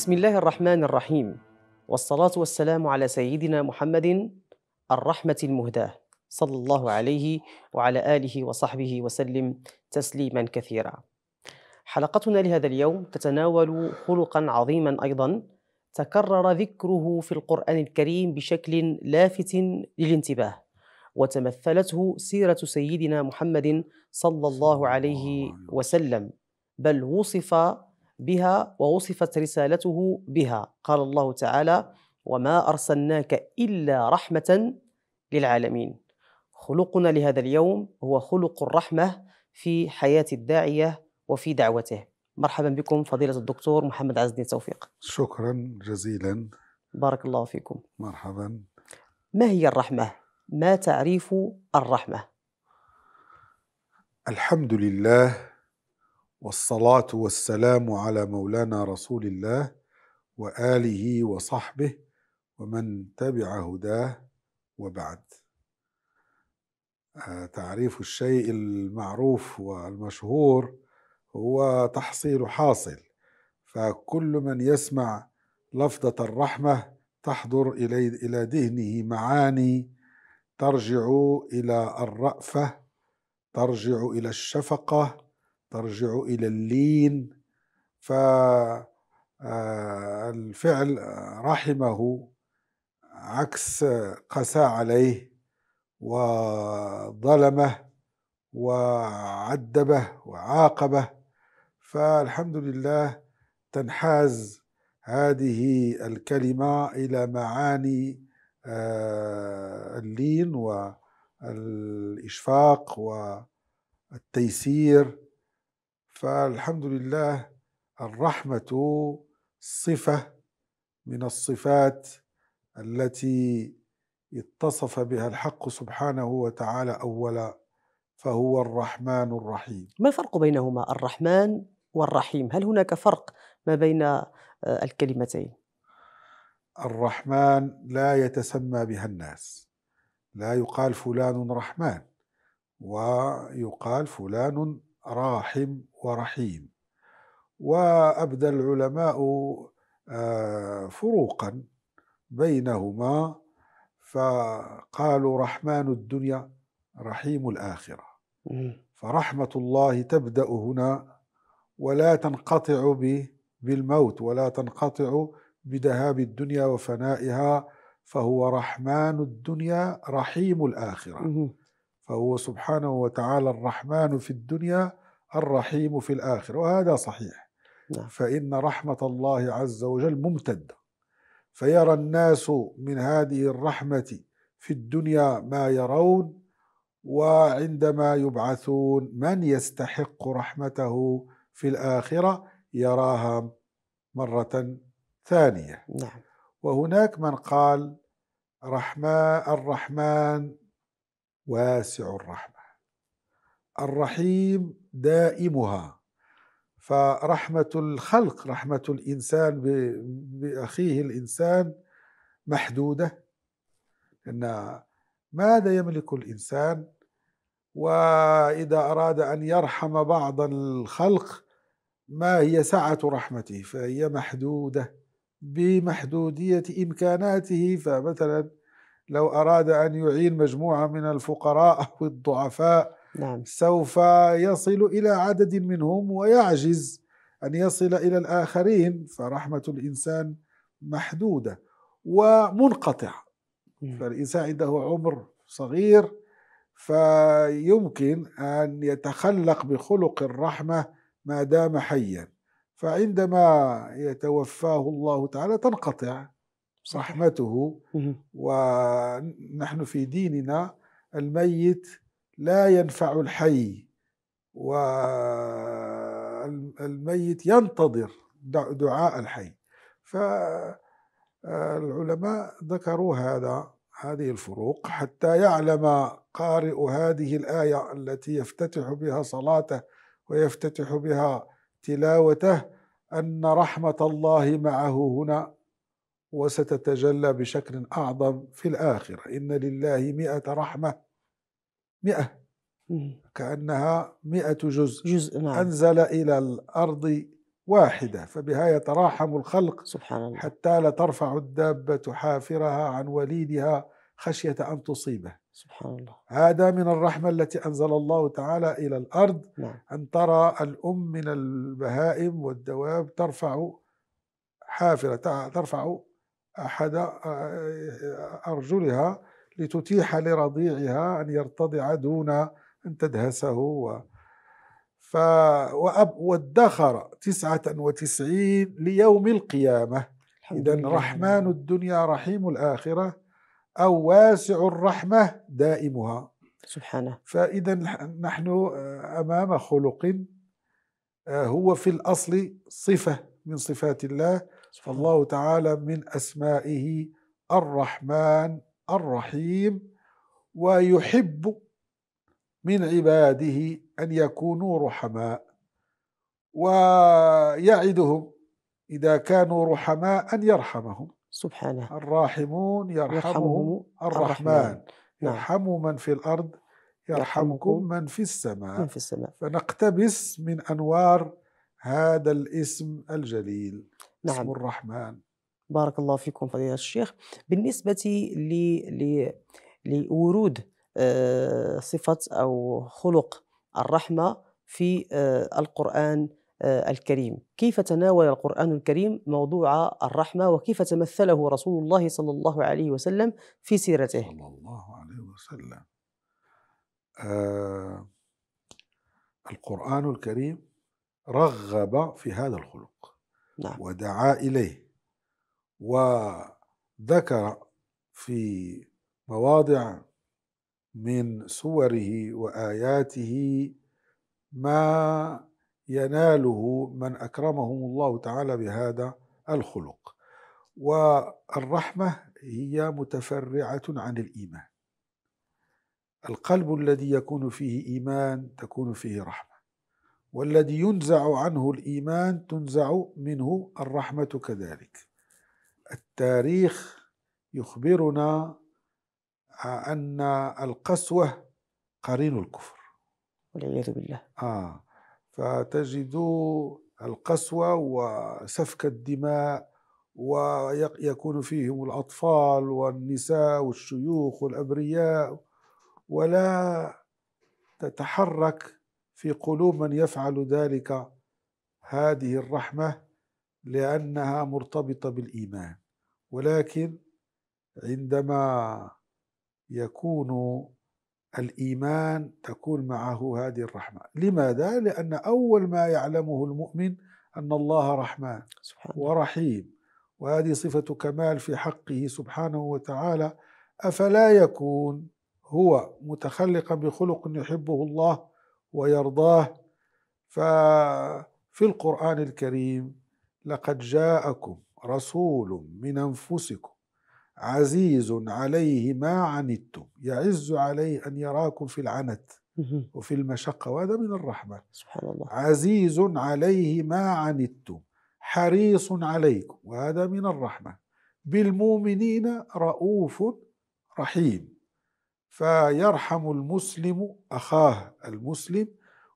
بسم الله الرحمن الرحيم والصلاة والسلام على سيدنا محمد الرحمة المهداة صلى الله عليه وعلى آله وصحبه وسلم تسليما كثيرا حلقتنا لهذا اليوم تتناول خلقا عظيما أيضا تكرر ذكره في القرآن الكريم بشكل لافت للانتباه وتمثلته سيرة سيدنا محمد صلى الله عليه وسلم بل وصف بها ووصفت رسالته بها قال الله تعالى وما ارسلناك الا رحمه للعالمين خلقنا لهذا اليوم هو خلق الرحمه في حياه الداعيه وفي دعوته مرحبا بكم فضيله الدكتور محمد عز الدين توفيق شكرا جزيلا بارك الله فيكم مرحبا ما هي الرحمه ما تعريف الرحمه الحمد لله والصلاة والسلام على مولانا رسول الله وآله وصحبه ومن تبع هداه وبعد آه، تعريف الشيء المعروف والمشهور هو تحصيل حاصل فكل من يسمع لفظة الرحمة تحضر إلي إلى ذهنه معاني ترجع إلى الرأفة ترجع إلى الشفقة ترجع إلى اللين فالفعل آه، آه، رحمه عكس آه، قسى عليه وظلمه وعدبه وعاقبه فالحمد لله تنحاز هذه الكلمة إلى معاني اللين والإشفاق والتيسير فالحمد لله الرحمة صفة من الصفات التي اتصف بها الحق سبحانه وتعالى أولا فهو الرحمن الرحيم ما الفرق بينهما الرحمن والرحيم هل هناك فرق ما بين آه، الكلمتين الرحمن لا يتسمى بها الناس لا يقال فلان رحمن ويقال فلان راحم ورحيم وأبدى العلماء آه، فروقا بينهما فقالوا رحمن الدنيا رحيم الآخرة فرحمة الله تبدأ هنا ولا تنقطع بالموت ولا تنقطع بذهاب الدنيا وفنائها فهو رحمن الدنيا رحيم الآخرة فهو سبحانه وتعالى الرحمن في الدنيا الرحيم في الآخرة وهذا صحيح نعم. فإن رحمة الله عز وجل ممتدة فيرى الناس من هذه الرحمة في الدنيا ما يرون وعندما يبعثون من يستحق رحمته في الآخرة يراها مرة ثانية نعم. وهناك من قال رحمة الرحمن واسع الرحمة الرحيم دائمها فرحمة الخلق رحمة الإنسان بأخيه الإنسان محدودة أن ماذا يملك الإنسان وإذا أراد أن يرحم بعض الخلق ما هي سعة رحمته فهي محدودة بمحدودية إمكاناته فمثلا لو أراد أن يعين مجموعة من الفقراء أو الضعفاء نعم. سوف يصل إلى عدد منهم ويعجز أن يصل إلى الآخرين فرحمة الإنسان محدودة ومنقطعة فالإنسان عنده عمر صغير فيمكن أن يتخلق بخلق الرحمة ما دام حيا فعندما يتوفاه الله تعالى تنقطع رحمته ونحن في ديننا الميت لا ينفع الحي والميت ينتظر دعاء الحي فالعلماء ذكروا هذا هذه الفروق حتى يعلم قارئ هذه الآية التي يفتتح بها صلاته ويفتتح بها تلاوته أن رحمة الله معه هنا وستتجلى بشكل أعظم في الآخرة إن لله مئة رحمة مئة كأنها مئة جزء, جزء نعم. أنزل إلى الأرض واحدة فبها يتراحم الخلق سبحان الله. حتى لا ترفع الدابة حافرها عن وليدها خشية أن تصيبه سبحان الله هذا من الرحمة التي أنزل الله تعالى إلى الأرض نعم. أن ترى الأم من البهائم والدواب ترفع حافرة ترفع أحد آه، أرجلها لتتيح لرضيعها أن يرتضع دون أن تدهسه و ف وأب وادخر تسعة وتسعين ليوم القيامة إذا رحمن الدنيا رحيم الآخرة أو واسع الرحمة دائمها سبحانه فإذا نحن آه، أمام خلق آه، هو في الأصل صفة من صفات الله فالله تعالى من أسمائه الرحمن الرحيم ويحب من عباده أن يكونوا رحماء ويعدهم إذا كانوا رحماء أن يرحمهم سبحانه الراحمون يرحمهم الرحمن, نعم. يرحم من في الأرض يرحمكم من في السماء من في السماء فنقتبس من أنوار هذا الاسم الجليل نعم. اسم الرحمن بارك الله فيكم فضيلة الشيخ بالنسبة ل لورود آه، صفة أو خلق الرحمة في آه، القرآن آه، الكريم كيف تناول القرآن الكريم موضوع الرحمة وكيف تمثله رسول الله صلى الله عليه وسلم في سيرته صلى الله عليه وسلم آه القرآن الكريم رغب في هذا الخلق نعم. ودعا إليه وذكر في مواضع من صوره وآياته ما يناله من أكرمهم الله تعالى بهذا الخلق والرحمة هي متفرعة عن الإيمان القلب الذي يكون فيه إيمان تكون فيه رحمة والذي ينزع عنه الإيمان تنزع منه الرحمة كذلك التاريخ يخبرنا أن القسوة قرين الكفر والعياذ بالله آه فتجد القسوة وسفك الدماء ويكون فيهم الأطفال والنساء والشيوخ والأبرياء ولا تتحرك في قلوب من يفعل ذلك هذه الرحمة لأنها مرتبطة بالإيمان ولكن عندما يكون الإيمان تكون معه هذه الرحمة لماذا؟ لأن أول ما يعلمه المؤمن أن الله رحمن سبحانه. ورحيم وهذه صفة كمال في حقه سبحانه وتعالى أفلا يكون هو متخلقا بخلق يحبه الله ويرضاه ففي القرآن الكريم لقد جاءكم رسول من أنفسكم عزيز عليه ما عنتم يعز عليه أن يراكم في العنت وفي المشقة وهذا من الرحمة سبحان الله عزيز عليه ما عنتم حريص عليكم وهذا من الرحمة بالمؤمنين رؤوف رحيم فيرحم المسلم أخاه المسلم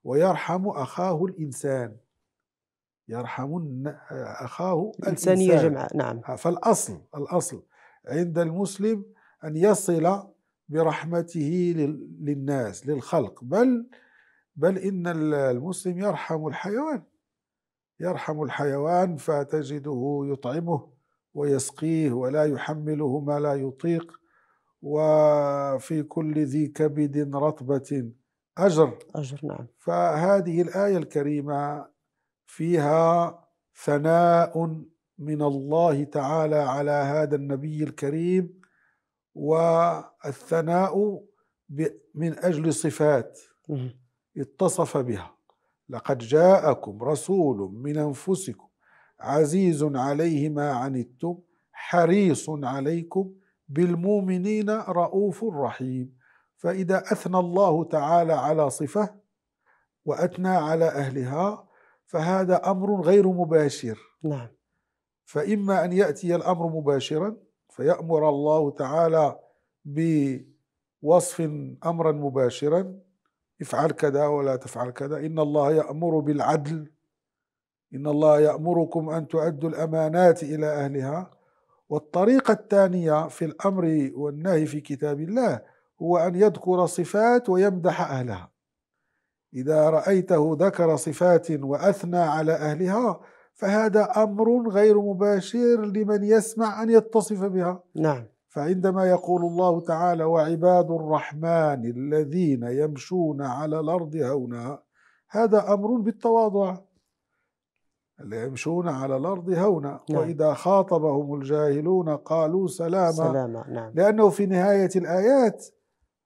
ويرحم أخاه الإنسان يرحم أخاه الإنسانية الإنسان. جمع نعم فالأصل الأصل عند المسلم أن يصل برحمته للناس للخلق بل بل إن المسلم يرحم الحيوان يرحم الحيوان فتجده يطعمه ويسقيه ولا يحمله ما لا يطيق وفي كل ذي كبد رطبة أجر أجر نعم فهذه الآية الكريمة فيها ثناء من الله تعالى على هذا النبي الكريم والثناء من أجل صفات اتصف بها لقد جاءكم رسول من أنفسكم عزيز عليه ما عنتم حريص عليكم بالمؤمنين رؤوف رحيم فإذا أثنى الله تعالى على صفة وأثنى على أهلها فهذا أمر غير مباشر نعم فإما أن يأتي الأمر مباشرا فيأمر الله تعالى بوصف أمرا مباشرا افعل كذا ولا تفعل كذا إن الله يأمر بالعدل إن الله يأمركم أن تؤدوا الأمانات إلى أهلها والطريقة الثانية في الأمر والنهي في كتاب الله هو أن يذكر صفات ويمدح أهلها إذا رأيته ذكر صفات وأثنى على أهلها فهذا أمر غير مباشر لمن يسمع أن يتصف بها نعم فعندما يقول الله تعالى وعباد الرحمن الذين يمشون على الأرض هونا هذا أمر بالتواضع لا يمشون على الأرض هونا نعم. وإذا خاطبهم الجاهلون قالوا سلاما, سلاما. نعم. لأنه في نهاية الآيات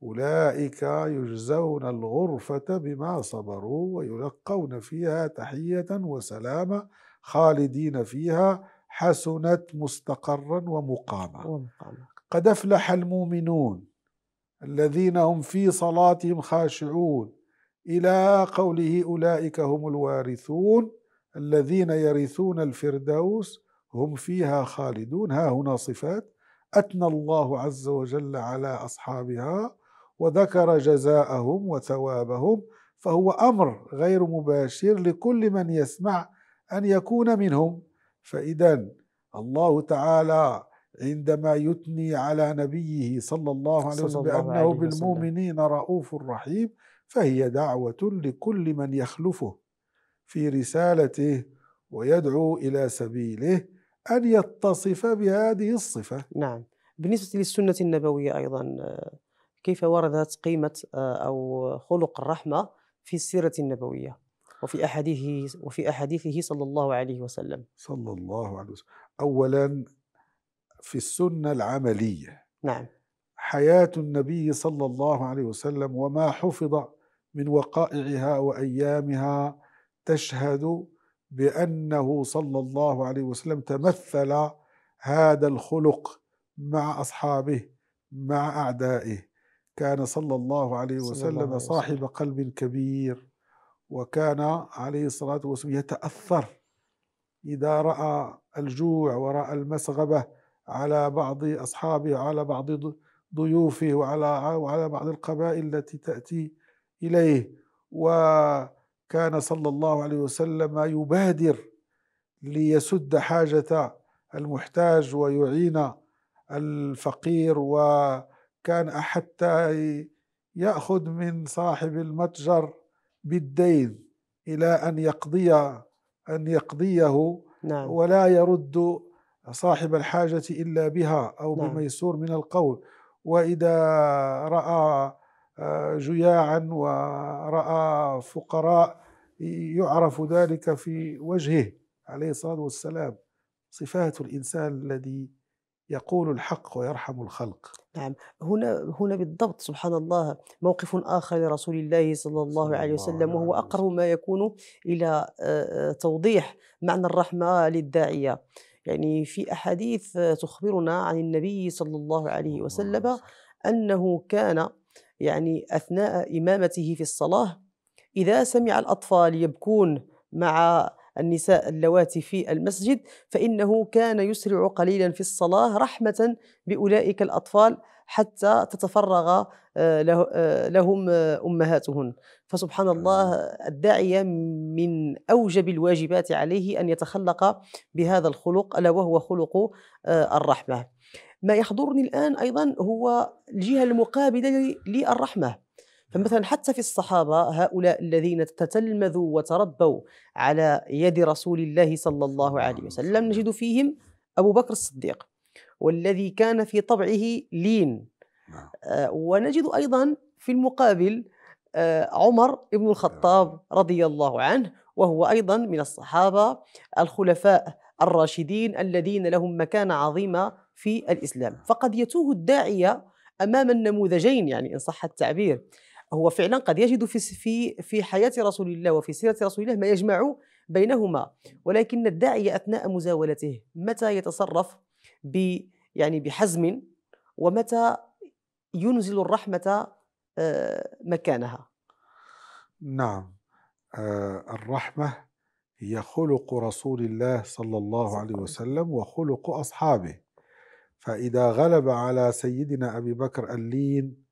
أولئك يجزون الغرفة بما صبروا ويلقون فيها تحية وسلامة خالدين فيها حسنت مستقرا ومقاما قد أفلح المؤمنون الذين هم في صلاتهم خاشعون إلى قوله أولئك هم الوارثون الذين يرثون الفردوس هم فيها خالدون ها هنا صفات أثنى الله عز وجل على أصحابها وذكر جزاءهم وثوابهم فهو أمر غير مباشر لكل من يسمع أن يكون منهم فإذا الله تعالى عندما يثني على نبيه صلى الله عليه وسلم بأنه بالمؤمنين رؤوف رحيم فهي دعوة لكل من يخلفه في رسالته ويدعو إلى سبيله أن يتصف بهذه الصفة نعم بالنسبة للسنة النبوية أيضا كيف وردت قيمة آه، أو خلق الرحمة في السيرة النبوية وفي أحاديثه وفي أحاديثه صلى الله عليه وسلم صلى الله عليه وسلم أولا في السنة العملية نعم حياة النبي صلى الله عليه وسلم وما حفظ من وقائعها وأيامها تشهد بأنه صلى الله عليه وسلم تمثل هذا الخلق مع أصحابه مع أعدائه كان صلى الله عليه وسلم الله صاحب وسلم. قلب كبير وكان عليه الصلاة والسلام يتأثر إذا رأى الجوع ورأى المسغبة على بعض أصحابه على بعض ضيوفه وعلى وعلى بعض القبائل التي تأتي إليه و كان صلى الله عليه وسلم يبادر ليسد حاجة المحتاج ويعين الفقير وكان حتى يأخذ من صاحب المتجر بالدين إلى أن يقضي أن يقضيه نعم. ولا يرد صاحب الحاجة إلا بها أو نعم. بميسور من القول وإذا رأى جياعا ورأى فقراء يعرف ذلك في وجهه عليه الصلاة والسلام صفات الإنسان الذي يقول الحق ويرحم الخلق نعم هنا هنا بالضبط سبحان الله موقف آخر لرسول الله صلى الله عليه وسلم وهو أقرب ما يكون إلى آه، آه، توضيح معنى الرحمة للداعية يعني في أحاديث تخبرنا عن النبي صلى الله عليه وسلم أنه كان يعني أثناء إمامته في الصلاة إذا سمع الأطفال يبكون مع النساء اللواتي في المسجد فإنه كان يسرع قليلا في الصلاة رحمة بأولئك الأطفال حتى تتفرغ آه، آه، لهم آه، امهاتهن فسبحان الله الداعيه من اوجب الواجبات عليه ان يتخلق بهذا الخلق الا وهو خلق الرحمه ما يحضرني الآن أيضا هو الجهة المقابلة للرحمة نعم. فمثلا حتى في الصحابة هؤلاء الذين تتلمذوا وتربوا على يد رسول الله صلى الله نعم، عليه وسلم نجد فيهم أبو بكر الصديق والذي كان في طبعه لين نعم. آه، ونجد أيضا في المقابل آه، عمر بن الخطاب رضي الله عنه وهو أيضا من الصحابة الخلفاء الراشدين الذين لهم مكانة عظيمة في الإسلام فقد يتوه الداعية أمام النموذجين يعني إن صح التعبير هو فعلا قد يجد في في في حياة رسول الله وفي سيرة رسول الله ما يجمع بينهما ولكن الداعية أثناء مزاولته متى يتصرف ب يعني بحزم ومتى ينزل الرحمة آه، مكانها نعم آه، الرحمة هي خلق رسول الله صلى الله عليه وسلم وخلق أصحابه فإذا غلب على سيدنا أبي بكر اللين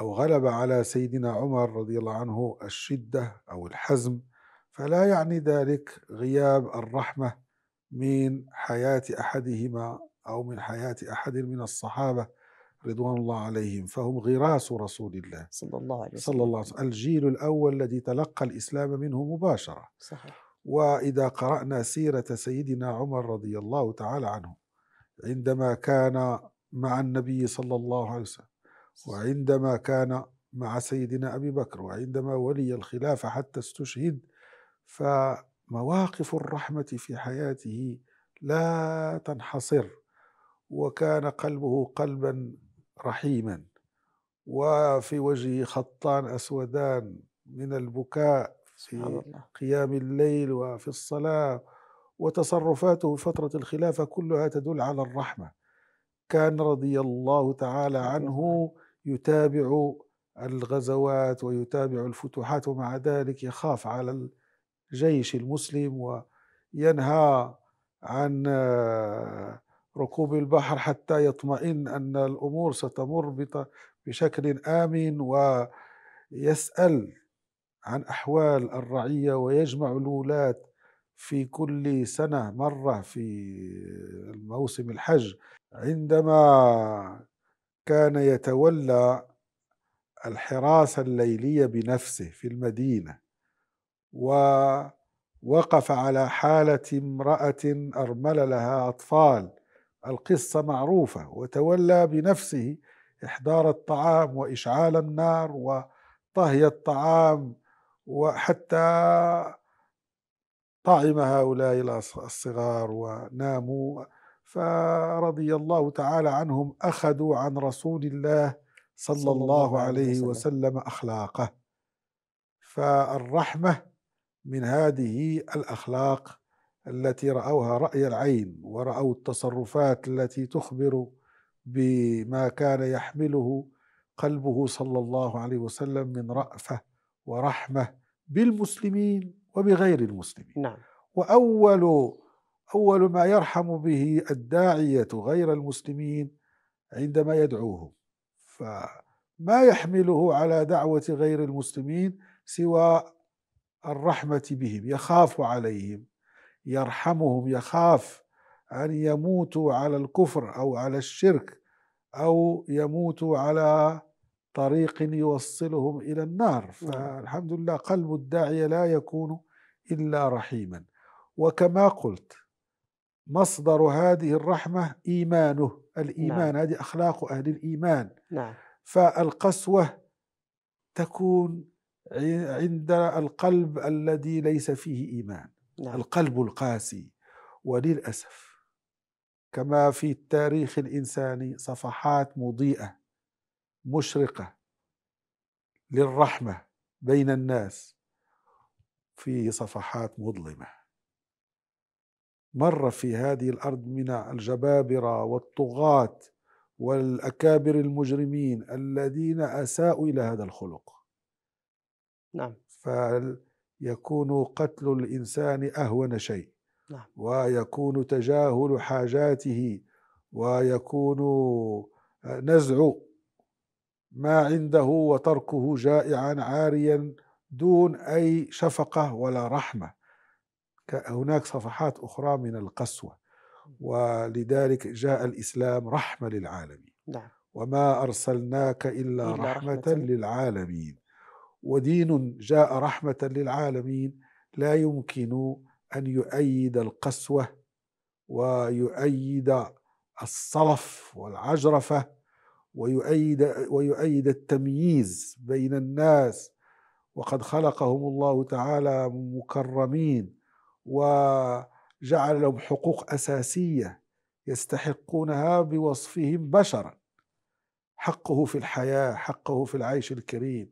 أو غلب على سيدنا عمر رضي الله عنه الشدة أو الحزم فلا يعني ذلك غياب الرحمة من حياة أحدهما أو من حياة أحد من الصحابة رضوان الله عليهم فهم غراس رسول الله صلى الله عليه وسلم صلى الله عليه وسلم الجيل الأول الذي تلقى الإسلام منه مباشرة صحيح وإذا قرأنا سيرة سيدنا عمر رضي الله تعالى عنه عندما كان مع النبي صلى الله عليه وسلم وعندما كان مع سيدنا أبي بكر وعندما ولي الخلافة حتى استشهد فمواقف الرحمة في حياته لا تنحصر وكان قلبه قلبا رحيما وفي وجهه خطان أسودان من البكاء في قيام الليل وفي الصلاة وتصرفاته في فترة الخلافة كلها تدل على الرحمة كان رضي الله تعالى عنه يتابع الغزوات ويتابع الفتوحات ومع ذلك يخاف على الجيش المسلم وينهى عن ركوب البحر حتى يطمئن أن الأمور ستمر بشكل آمن ويسأل عن أحوال الرعية ويجمع الولاة في كل سنة مرة في موسم الحج عندما كان يتولى الحراسة الليلية بنفسه في المدينة ووقف على حالة امرأة أرمل لها أطفال القصة معروفة وتولى بنفسه إحضار الطعام وإشعال النار وطهي الطعام وحتى طعم هؤلاء الصغار وناموا فرضي الله تعالى عنهم أخذوا عن رسول الله صلى الله عليه وسلم أخلاقه فالرحمة من هذه الأخلاق التي رأوها رأي العين ورأوا التصرفات التي تخبر بما كان يحمله قلبه صلى الله عليه وسلم من رأفة ورحمة بالمسلمين وبغير المسلمين نعم. وأول أول ما يرحم به الداعية غير المسلمين عندما يدعوهم فما يحمله على دعوة غير المسلمين سوى الرحمة بهم يخاف عليهم يرحمهم يخاف أن يموتوا على الكفر أو على الشرك أو يموتوا على طريق يوصلهم إلى النار نعم. فالحمد لله قلب الداعية لا يكون إلا رحيما وكما قلت مصدر هذه الرحمة إيمانه الإيمان نعم. هذه أخلاق أهل الإيمان نعم. فالقسوة تكون عند القلب الذي ليس فيه إيمان نعم. القلب القاسي وللأسف كما في التاريخ الإنساني صفحات مضيئة مشرقة للرحمة بين الناس في صفحات مظلمه مر في هذه الارض من الجبابره والطغاه والاكابر المجرمين الذين اساءوا الى هذا الخلق نعم فيكون قتل الانسان اهون شيء نعم. ويكون تجاهل حاجاته ويكون آه، نزع ما عنده وتركه جائعا عاريا دون أي شفقة ولا رحمة هناك صفحات أخرى من القسوة ولذلك جاء الإسلام رحمة للعالمين نعم. وما أرسلناك إلا, رحمة للعالمين ودين جاء رحمة للعالمين لا يمكن أن يؤيد القسوة ويؤيد الصلف والعجرفة ويؤيد, ويؤيد التمييز بين الناس وقد خلقهم الله تعالى مكرمين وجعل لهم حقوق اساسيه يستحقونها بوصفهم بشرا حقه في الحياه حقه في العيش الكريم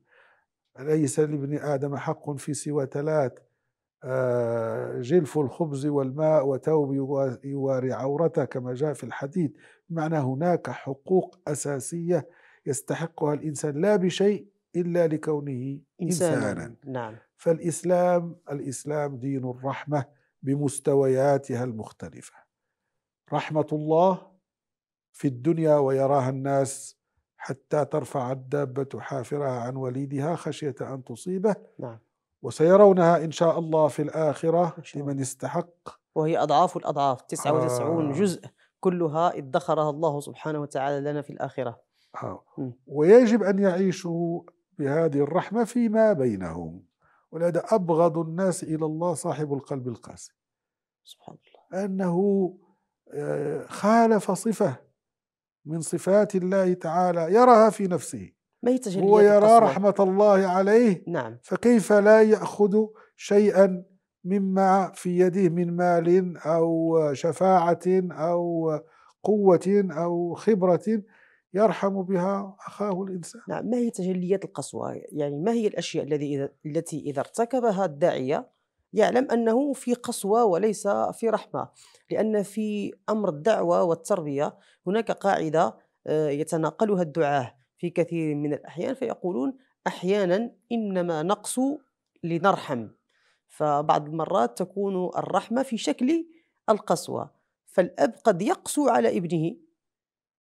ليس لابن ادم حق في سوى ثلاث آه، جلف الخبز والماء وتوب يواري عورته كما جاء في الحديث بمعنى هناك حقوق اساسيه يستحقها الانسان لا بشيء إلا لكونه إنسانا, نعم. فالإسلام الإسلام دين الرحمة بمستوياتها المختلفة رحمة الله في الدنيا ويراها الناس حتى ترفع الدابة حافرها عن وليدها خشية أن تصيبه نعم. وسيرونها إن شاء الله في الآخرة لمن استحق وهي أضعاف الأضعاف 99 آه. جزء كلها ادخرها الله سبحانه وتعالى لنا في الآخرة آه. ويجب أن يعيشوا بهذه الرحمة فيما بينهم ولهذا أبغض الناس إلى الله صاحب القلب القاسي سبحان الله أنه آه، خالف صفة من صفات الله تعالى يراها في نفسه ما هو يرى رحمة الله عليه نعم فكيف لا يأخذ شيئا مما في يده من مال أو شفاعة أو قوة أو خبرة يرحم بها أخاه الإنسان نعم ما هي تجليات القسوة؟ يعني ما هي الأشياء الذي إذا التي إذا ارتكبها الداعية يعلم أنه في قسوة وليس في رحمة لأن في أمر الدعوة والتربية هناك قاعدة آه، يتناقلها الدعاة في كثير من الأحيان فيقولون أحيانا إنما نقسو لنرحم فبعض المرات تكون الرحمة في شكل القسوة فالأب قد يقسو على ابنه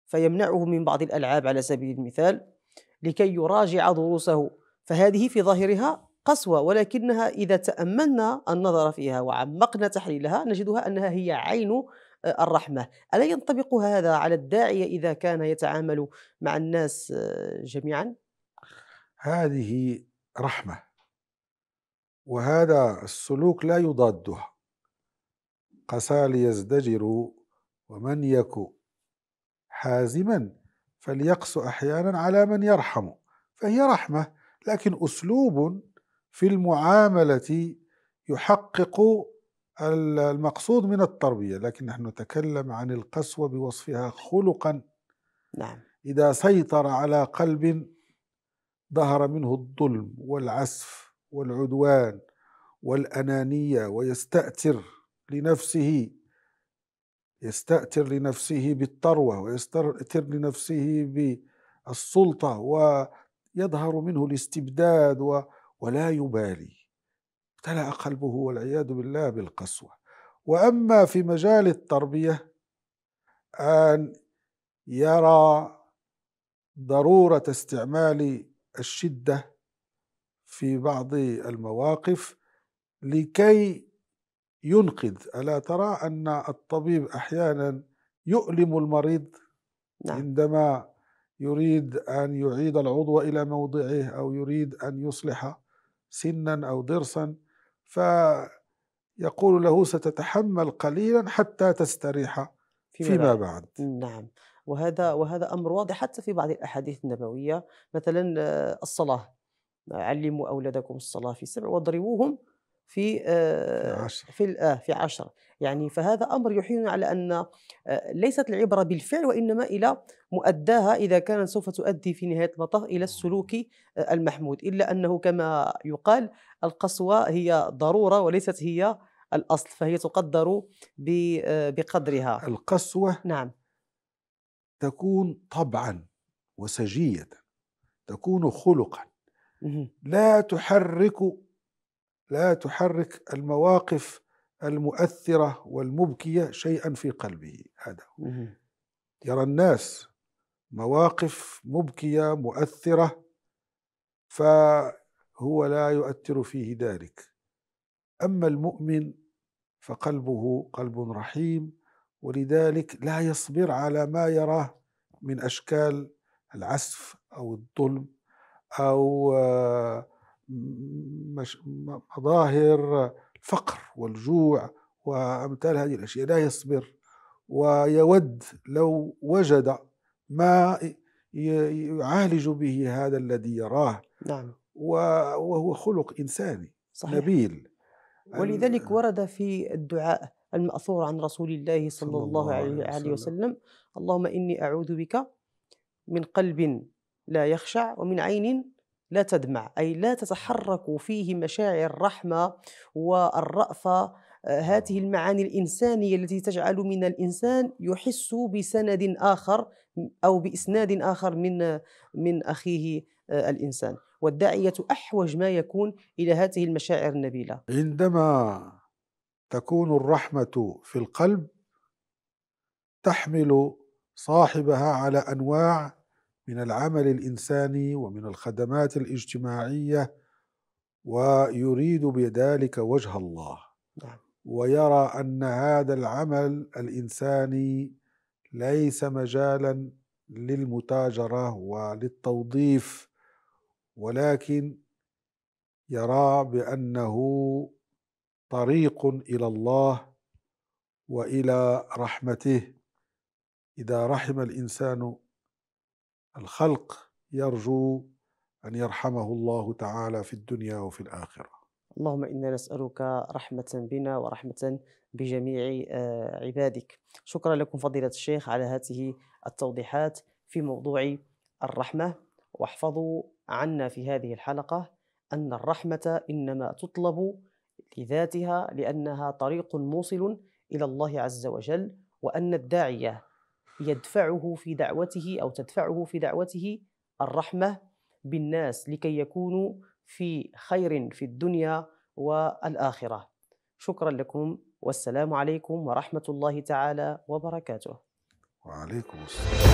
فيمنعه من بعض الألعاب على سبيل المثال لكي يراجع دروسه فهذه في ظاهرها قسوة ولكنها إذا تأملنا النظر فيها وعمقنا تحليلها نجدها أنها هي عين آه، الرحمة ألا ينطبق هذا على الداعية إذا كان يتعامل مع الناس آه، جميعا؟ هذه رحمة وهذا السلوك لا يضادها قسى ليزدجروا ومن يكو حازما فليقسو أحيانا على من يرحمه فهي رحمة لكن أسلوب في المعاملة يحقق المقصود من التربية لكن نحن نتكلم عن القسوة بوصفها خلقا نعم إذا سيطر على قلب ظهر منه الظلم والعسف والعدوان والأنانية ويستأثر لنفسه يستأثر لنفسه بالثروة ويستأثر لنفسه بالسلطة ويظهر منه الاستبداد و ولا يبالي امتلأ قلبه والعياذ بالله بالقسوة وأما في مجال التربية أن يرى ضرورة استعمال الشدة في بعض المواقف لكي ينقذ ألا ترى أن الطبيب أحيانا يؤلم المريض نعم. عندما يريد أن يعيد العضو إلى موضعه أو يريد أن يصلح سنا أو ضرسا فيقول له ستتحمل قليلا حتى تستريح فيما, فيما بعد. بعد نعم وهذا وهذا أمر واضح حتى في بعض الأحاديث النبوية مثلا آه، الصلاة علموا أولادكم الصلاة في سبع واضربوهم في آه في عشرة في, آه في عشرة يعني فهذا أمر يحيلنا على أن آه، ليست العبرة بالفعل وإنما إلى مؤداها إذا كانت سوف تؤدي في نهاية المطاف إلى السلوك آه، المحمود إلا أنه كما يقال القسوة هي ضرورة وليست هي الأصل فهي تقدر آه، بقدرها القسوة نعم تكون طبعا وسجية تكون خلقا لا تحرك لا تحرك المواقف المؤثرة والمبكية شيئا في قلبه هذا يرى الناس مواقف مبكية مؤثرة فهو لا يؤثر فيه ذلك أما المؤمن فقلبه قلب رحيم ولذلك لا يصبر على ما يراه من أشكال العسف أو الظلم أو آه، مظاهر الفقر والجوع وأمثال هذه الأشياء لا يصبر ويود لو وجد ما يعالج به هذا الذي يراه نعم وهو خلق إنساني صحيح. نبيل ولذلك ورد في الدعاء المأثور عن رسول الله صلى, صلى الله عليه, وسلم. وسلم اللهم إني أعوذ بك من قلب لا يخشع ومن عين لا تدمع أي لا تتحرك فيه مشاعر الرحمة والرأفة آه، هذه آه. المعاني الإنسانية التي تجعل من الإنسان يحس بسند آخر أو بإسناد آخر من من أخيه آه، الإنسان والداعية أحوج ما يكون إلى هذه المشاعر النبيلة عندما تكون الرحمة في القلب تحمل صاحبها على أنواع من العمل الانساني ومن الخدمات الاجتماعيه ويريد بذلك وجه الله نعم. ويرى ان هذا العمل الانساني ليس مجالا للمتاجره وللتوظيف ولكن يرى بانه طريق الى الله والى رحمته اذا رحم الانسان الخلق يرجو أن يرحمه الله تعالى في الدنيا وفي الآخرة اللهم إنا نسألك رحمة بنا ورحمة بجميع آه، عبادك شكرا لكم فضيلة الشيخ على هذه التوضيحات في موضوع الرحمة واحفظوا عنا في هذه الحلقة أن الرحمة إنما تطلب لذاتها لأنها طريق موصل إلى الله عز وجل وأن الداعية يدفعه في دعوته او تدفعه في دعوته الرحمه بالناس لكي يكونوا في خير في الدنيا والاخره. شكرا لكم والسلام عليكم ورحمه الله تعالى وبركاته. وعليكم السلام.